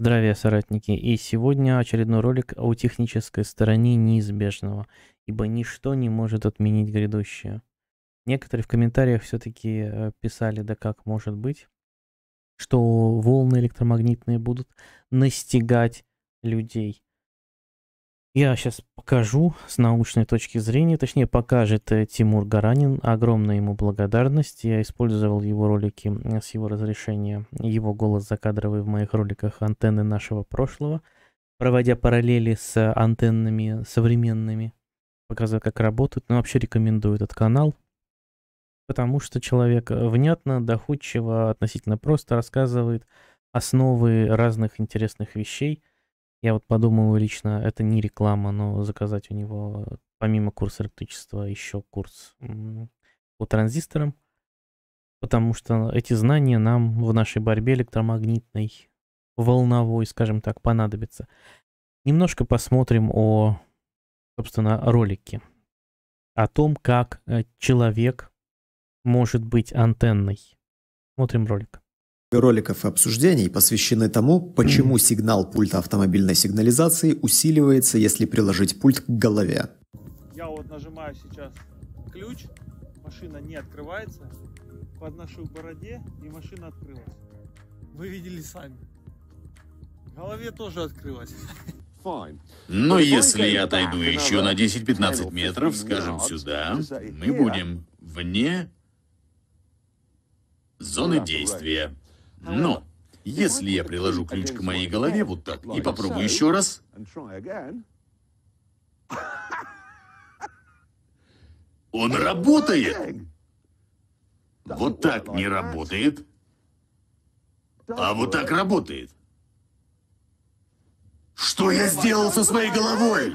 Здравия, соратники! И сегодня очередной ролик о технической стороне неизбежного, ибо ничто не может отменить грядущее. Некоторые в комментариях все-таки э, писали, да как может быть, что волны электромагнитные будут настигать людей. Я сейчас покажу с научной точки зрения, точнее покажет э, Тимур Гаранин. Огромная ему благодарность. Я использовал его ролики с его разрешения, его голос закадровый в моих роликах «Антенны нашего прошлого», проводя параллели с антеннами современными, показывая, как работают. Но ну, вообще рекомендую этот канал, потому что человек э, внятно, доходчиво, относительно просто рассказывает основы разных интересных вещей – я вот подумываю лично, это не реклама, но заказать у него э, помимо курса электричества еще курс по транзисторам, потому что эти знания нам в нашей борьбе электромагнитной, волновой, скажем так, понадобятся. Немножко посмотрим о, собственно, ролике, о том, как э, человек может быть антенной. Смотрим ролик роликов и обсуждений посвящены тому, почему сигнал пульта автомобильной сигнализации усиливается, если приложить пульт к голове. Я вот нажимаю сейчас ключ, машина не открывается, подношу к бороде и машина открылась. Вы видели сами. В голове тоже открылась. Но ну, если я отойду еще на 10-15 метров, скажем, сюда, мы будем вне зоны действия. Но если я приложу ключ к моей голове вот так и попробую еще раз, он работает. А вот так не работает, а вот так работает. Что я сделал со своей головой?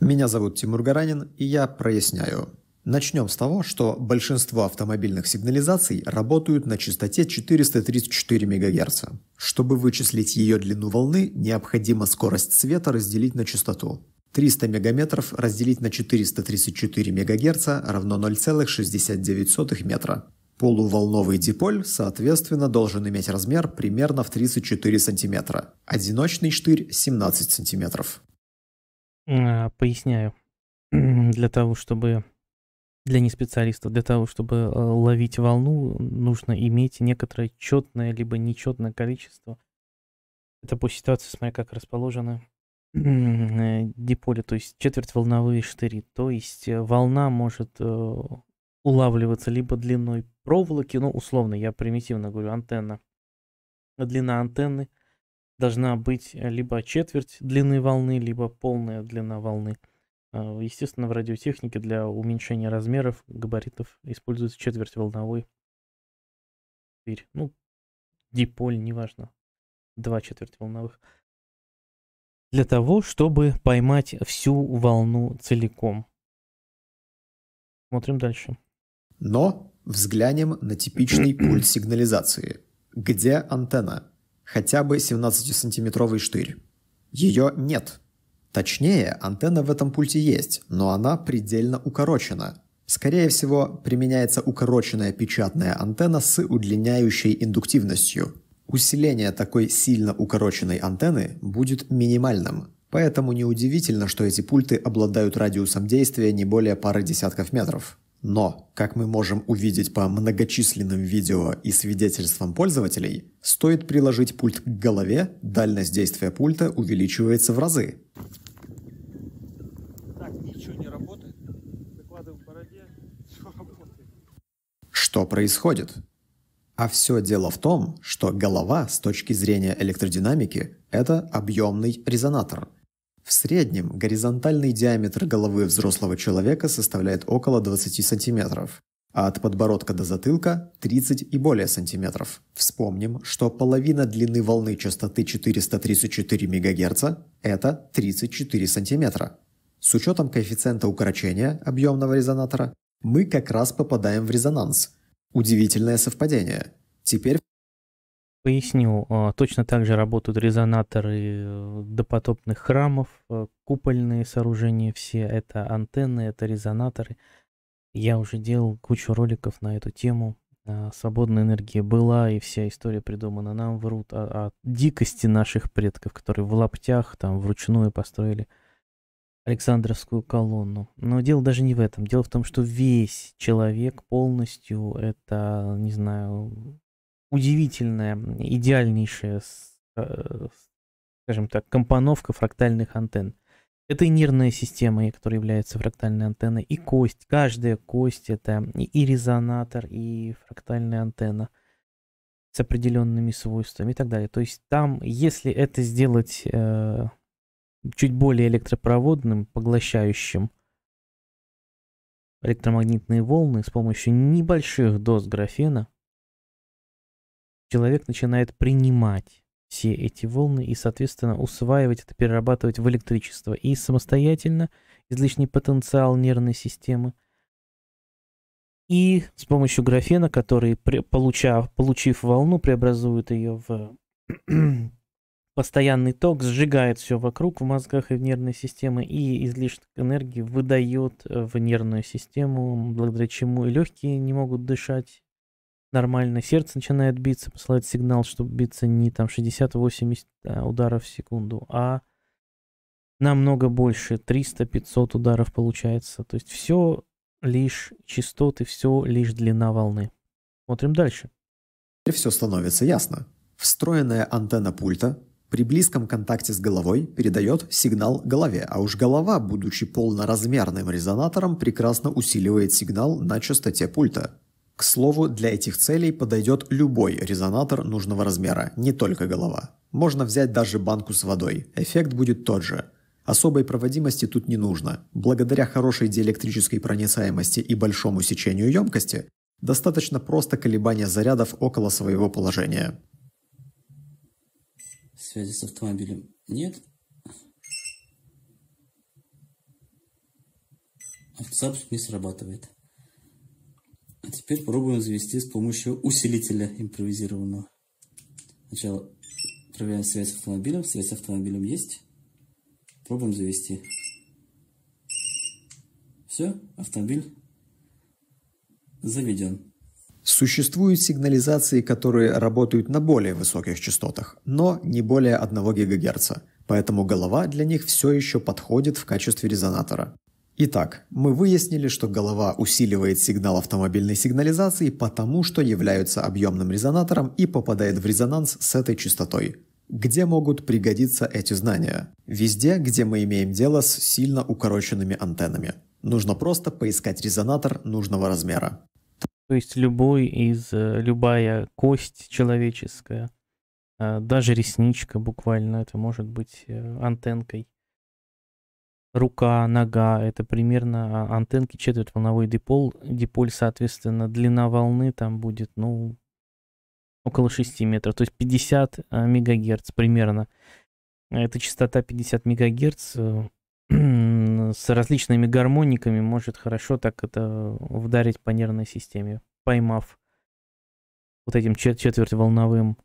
Меня зовут Тимур Гаранин, и я проясняю. Начнем с того, что большинство автомобильных сигнализаций работают на частоте 434 МГц. Чтобы вычислить ее длину волны, необходимо скорость света разделить на частоту. 300 мм разделить на 434 МГц равно 0,69 метра. Полуволновый диполь, соответственно, должен иметь размер примерно в 34 см. Одиночный штырь 17 см. Э, поясняю. Для того, чтобы для неспециалистов, для того, чтобы э, ловить волну, нужно иметь некоторое четное либо нечетное количество. Это по ситуации, смотря как расположены э, диполи, то есть четверть волновые штыри. То есть э, волна может улавливаться либо длиной проволоки, ну, условно, я примитивно говорю, антенна. Длина антенны должна быть либо четверть длины волны, либо полная длина волны – а, естественно, в радиотехнике для уменьшения размеров габаритов используется четвертьволновой дверь. Ну, диполь, неважно. Два четвертьволновых. Для того, чтобы поймать всю волну целиком. Смотрим дальше. Но взглянем на типичный пульт сигнализации. Где антенна? Хотя бы 17-сантиметровый штырь. Ее нет, Точнее, антенна в этом пульте есть, но она предельно укорочена. Скорее всего, применяется укороченная печатная антенна с удлиняющей индуктивностью. Усиление такой сильно укороченной антенны будет минимальным, поэтому неудивительно, что эти пульты обладают радиусом действия не более пары десятков метров. Но, как мы можем увидеть по многочисленным видео и свидетельствам пользователей, стоит приложить пульт к голове, дальность действия пульта увеличивается в разы. Что происходит? А все дело в том, что голова с точки зрения электродинамики – это объемный резонатор. В среднем горизонтальный диаметр головы взрослого человека составляет около 20 сантиметров, а от подбородка до затылка – 30 и более сантиметров. Вспомним, что половина длины волны частоты 434 МГц – это 34 сантиметра. С учетом коэффициента укорочения объемного резонатора мы как раз попадаем в резонанс – Удивительное совпадение. Теперь Поясню, а, точно так же работают резонаторы э, допотопных храмов, э, купольные сооружения все, это антенны, это резонаторы. Я уже делал кучу роликов на эту тему. А, свободная энергия была, и вся история придумана. Нам врут о, о дикости наших предков, которые в лаптях там вручную построили – Александровскую колонну. Но дело даже не в этом. Дело в том, что весь человек полностью это, не знаю, удивительная, идеальнейшая, э, скажем так, компоновка фрактальных антенн. Это и нервная система, которая является фрактальной антенной, и кость. Каждая кость это и резонатор, и фрактальная антенна с определенными свойствами и так далее. То есть там, если это сделать э, чуть более электропроводным, поглощающим электромагнитные волны с помощью небольших доз графена, человек начинает принимать все эти волны и, соответственно, усваивать это, перерабатывать в электричество. И самостоятельно излишний потенциал нервной системы. И с помощью графена, который, получав, получив волну, преобразует ее в постоянный ток сжигает все вокруг в мозгах и в нервной системе, и излишек энергии выдает э, в нервную систему, благодаря чему и легкие не могут дышать нормально, сердце начинает биться, посылает сигнал, чтобы биться не там 60-80 а, ударов в секунду, а намного больше, 300-500 ударов получается. То есть все лишь частоты, все лишь длина волны. Смотрим дальше. Теперь все становится ясно. Встроенная антенна пульта при близком контакте с головой передает сигнал голове, а уж голова, будучи полноразмерным резонатором, прекрасно усиливает сигнал на частоте пульта. К слову, для этих целей подойдет любой резонатор нужного размера, не только голова. Можно взять даже банку с водой, эффект будет тот же. Особой проводимости тут не нужно. Благодаря хорошей диэлектрической проницаемости и большому сечению емкости, достаточно просто колебания зарядов около своего положения связи с автомобилем нет. Автозапуск не срабатывает. А теперь пробуем завести с помощью усилителя импровизированного. Сначала проверяем связь с автомобилем. Связь с автомобилем есть. Пробуем завести. Все, автомобиль заведен. Существуют сигнализации, которые работают на более высоких частотах, но не более 1 ГГц, поэтому голова для них все еще подходит в качестве резонатора. Итак, мы выяснили, что голова усиливает сигнал автомобильной сигнализации, потому что является объемным резонатором и попадает в резонанс с этой частотой. Где могут пригодиться эти знания? Везде, где мы имеем дело с сильно укороченными антеннами. Нужно просто поискать резонатор нужного размера. То есть любой из, э, любая кость человеческая, а, даже ресничка буквально, это может быть э, антенкой. Рука, нога, это примерно а, антенки волновой дипол. Диполь, соответственно, длина волны там будет, ну, около 6 метров, то есть 50 а, мегагерц примерно. Это частота 50 мегагерц э, Э, с различными гармониками может хорошо так это ударить по нервной системе, поймав вот этим чет четверть волновым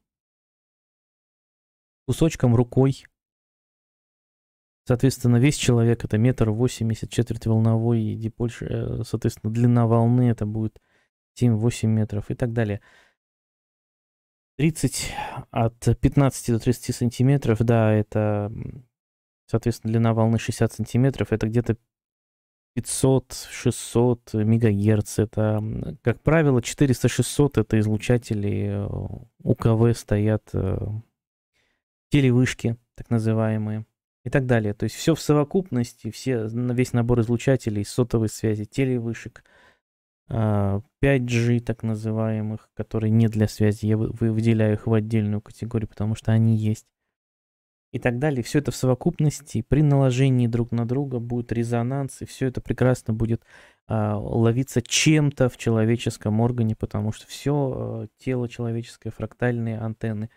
кусочком рукой. Соответственно, весь человек это метр восемьдесят, четверть волновой, и больше, э, соответственно, длина волны это будет 7-8 метров и так далее. 30 от 15 до 30 сантиметров, да, это Соответственно, длина волны 60 сантиметров, это где-то 500-600 мегагерц. Это, как правило, 400-600 это излучатели э, УКВ стоят, телевышки, э, так называемые, и так далее. То есть все в совокупности, все, весь набор излучателей, сотовой связи, телевышек, 5G э, так называемых, которые не для связи, я выделяю их в отдельную категорию, потому что они есть и так далее. Все это в совокупности при наложении друг на друга будет резонанс, и все это прекрасно будет а, ловиться чем-то в человеческом органе, потому что все а, э, тело человеческое, фрактальные антенны,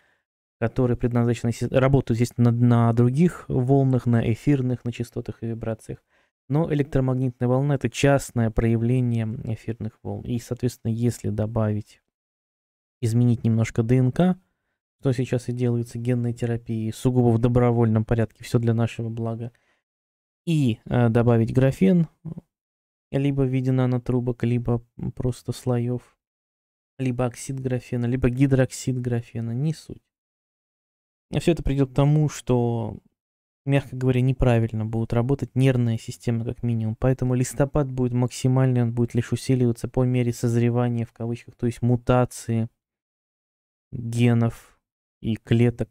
которые предназначены, работают здесь на, на других волнах, на эфирных, на частотах и вибрациях. Но электромагнитная волна – это частное проявление эфирных волн. И, соответственно, если добавить, изменить немножко ДНК – что сейчас и делается генной терапией, сугубо в добровольном порядке, все для нашего блага, и э, добавить графен, либо в виде нанотрубок, либо просто слоев, либо оксид графена, либо гидроксид графена, не суть. И все это придет к тому, что, мягко говоря, неправильно будут работать нервная система как минимум, поэтому листопад будет максимальный, он будет лишь усиливаться по мере созревания, в кавычках, то есть мутации генов, и клеток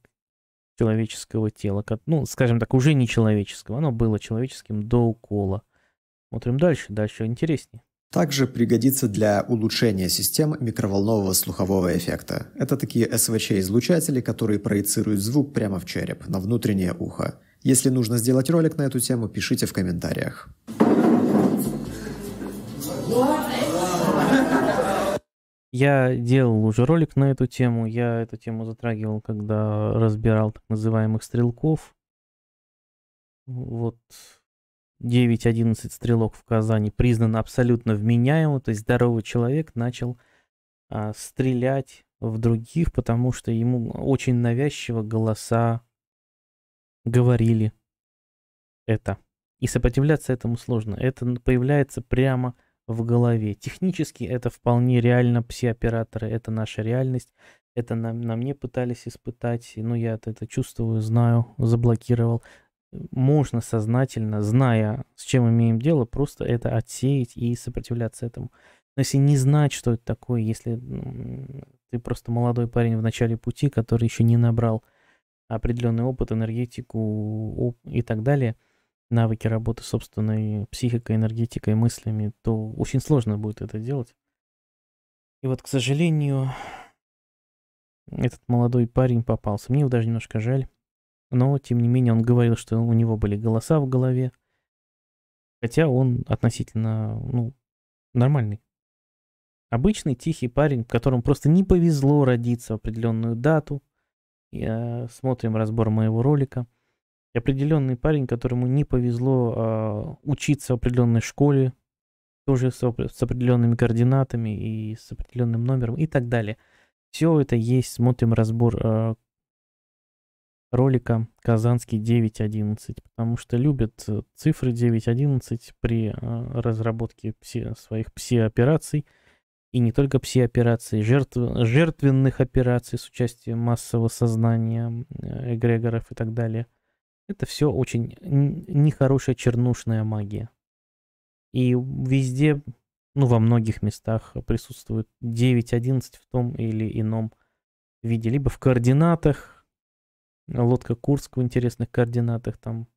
человеческого тела. Ну, скажем так, уже не человеческого. Оно было человеческим до укола. Смотрим дальше. Дальше интереснее. Также пригодится для улучшения систем микроволнового слухового эффекта. Это такие СВЧ-излучатели, которые проецируют звук прямо в череп, на внутреннее ухо. Если нужно сделать ролик на эту тему, пишите в комментариях. Я делал уже ролик на эту тему. Я эту тему затрагивал, когда разбирал так называемых стрелков. Вот 9-11 стрелок в Казани признан абсолютно вменяемым. То есть здоровый человек начал а, стрелять в других, потому что ему очень навязчиво голоса говорили это. И сопротивляться этому сложно. Это появляется прямо в голове. Технически это вполне реально, все операторы, это наша реальность. Это на, на мне пытались испытать, но ну, я это чувствую, знаю, заблокировал. Можно сознательно, зная, с чем имеем дело, просто это отсеять и сопротивляться этому. Но если не знать, что это такое, если ты просто молодой парень в начале пути, который еще не набрал определенный опыт, энергетику и так далее – навыки работы собственной психикой, энергетикой, мыслями, то очень сложно будет это делать. И вот, к сожалению, этот молодой парень попался. Мне его даже немножко жаль. Но, тем не менее, он говорил, что у него были голоса в голове. Хотя он относительно, ну, нормальный. Обычный тихий парень, которому просто не повезло родиться в определенную дату. Я, смотрим разбор моего ролика – определенный парень, которому не повезло а, учиться в определенной школе, тоже с, с определенными координатами и с определенным номером и так далее. Все это есть, смотрим разбор а, ролика Казанский 9.11, потому что любят э, цифры 9.11 при а, разработке пси, своих пси-операций и не только пси-операций, жертв, жертвенных операций с участием массового сознания, э, эгрегоров и так далее – это все очень нехорошая чернушная магия. И везде, ну, во многих местах присутствует 9.11 в том или ином виде. Либо в координатах, лодка Курск в интересных координатах там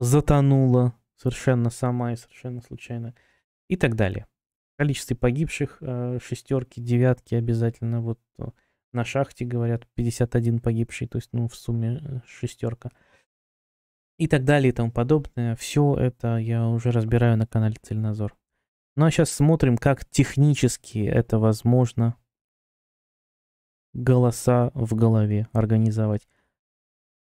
затонула совершенно сама и совершенно случайно. И так далее. Количество погибших, э, шестерки, девятки обязательно вот э, на шахте, говорят, 51 погибший, то есть, ну, в сумме э, шестерка. И так далее и тому подобное. Все это я уже разбираю на канале Цельнозор. Ну а сейчас смотрим, как технически это возможно голоса в голове организовать.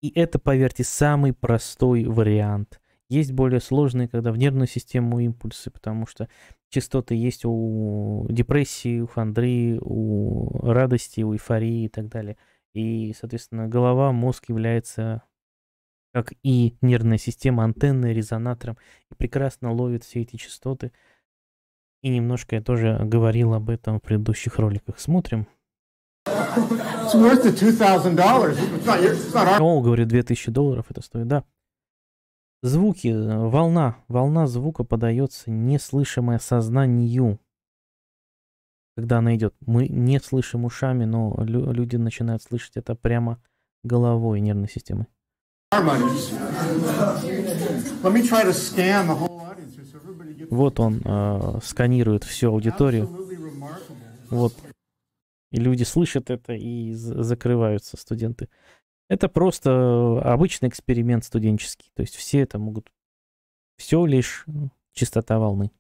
И это, поверьте, самый простой вариант. Есть более сложные, когда в нервную систему импульсы, потому что частоты есть у депрессии, у хандры, у радости, у эйфории и так далее. И, соответственно, голова, мозг является, как и нервная система, антенной, резонатором, и прекрасно ловит все эти частоты. И немножко я тоже говорил об этом в предыдущих роликах. Смотрим. О, говорю, 2000 долларов это стоит, да. Звуки, волна, волна звука подается неслышимое сознанию. Когда она идет, мы не слышим ушами, но лю люди начинают слышать это прямо головой нервной системы. Вот он э, сканирует всю аудиторию. Вот. И люди слышат это и закрываются студенты. Это просто э, обычный эксперимент студенческий. То есть все это могут... Все лишь частота волны.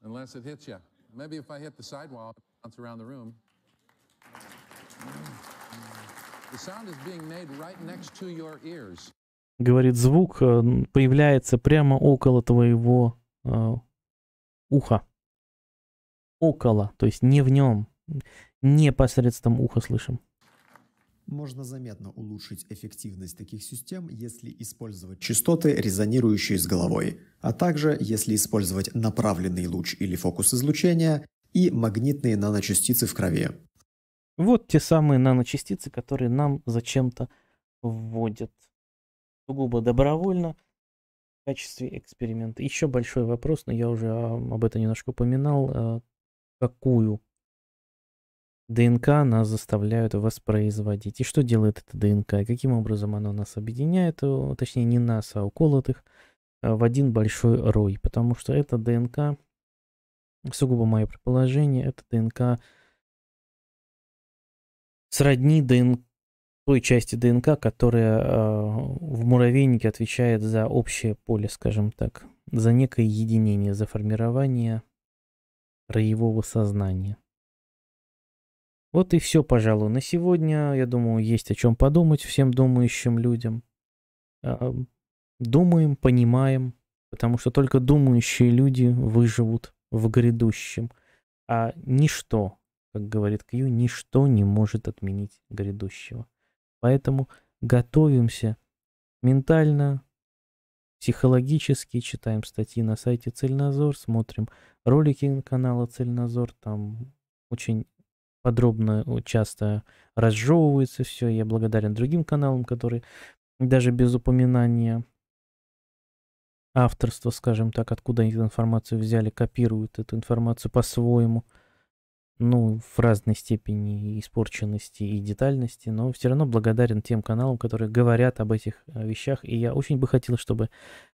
Говорит, звук э, появляется прямо около твоего э, уха. Около, то есть не в нем, не посредством уха слышим. Можно заметно улучшить эффективность таких систем, если использовать частоты, резонирующие с головой, а также если использовать направленный луч или фокус излучения и магнитные наночастицы в крови. Вот те самые наночастицы, которые нам зачем-то вводят. Сугубо добровольно, в качестве эксперимента. Еще большой вопрос, но я уже а, об этом немножко упоминал. Э, какую ДНК нас заставляют воспроизводить. И что делает эта ДНК? И каким образом она нас объединяет, точнее не нас, а уколотых, э, в один большой рой? Потому что это ДНК, сугубо мое предположение, это ДНК сродни ДНК той части ДНК, которая э, в муравейнике отвечает за общее поле, скажем так, за некое единение, за формирование роевого сознания. Вот и все, пожалуй, на сегодня. Я думаю, есть о чем подумать всем думающим людям. А, думаем, понимаем, потому что только думающие люди выживут в грядущем. А ничто, как говорит Кью, ничто не может отменить грядущего. Поэтому готовимся ментально, психологически, читаем статьи на сайте Цельнозор, смотрим ролики канала Цельнозор, там очень подробно, э, часто разжевывается все. Я благодарен другим каналам, которые даже без упоминания авторства, скажем так, откуда они информацию взяли, копируют эту информацию по-своему, ну, в разной степени испорченности и детальности, но все равно благодарен тем каналам, которые говорят об этих э, вещах, и я очень бы хотел, чтобы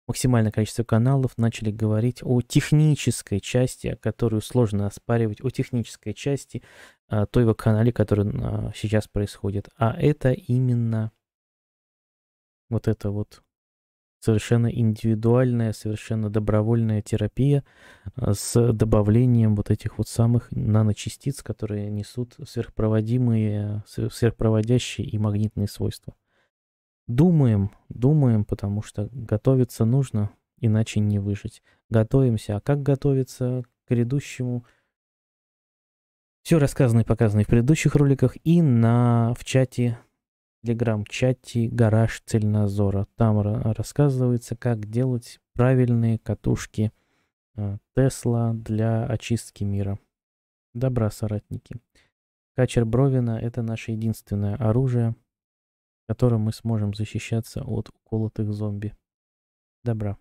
максимальное количество каналов, начали говорить о технической части, которую сложно оспаривать, о технической части а, той его канале, который а, сейчас происходит. А это именно вот это вот совершенно индивидуальная, совершенно добровольная терапия а, с добавлением вот этих вот самых наночастиц, которые несут сверхпроводимые, сверхпроводящие и магнитные свойства. Думаем, думаем, потому что готовиться нужно, иначе не выжить. Готовимся. А как готовиться к грядущему? Все рассказано и показано и в предыдущих роликах, и на, в чате, телеграм-чате «Гараж Цельнозора». Там рассказывается, как делать правильные катушки э, Тесла для очистки мира. Добра, соратники. Качер Бровина – это наше единственное оружие – которым мы сможем защищаться от уколотых зомби. Добра.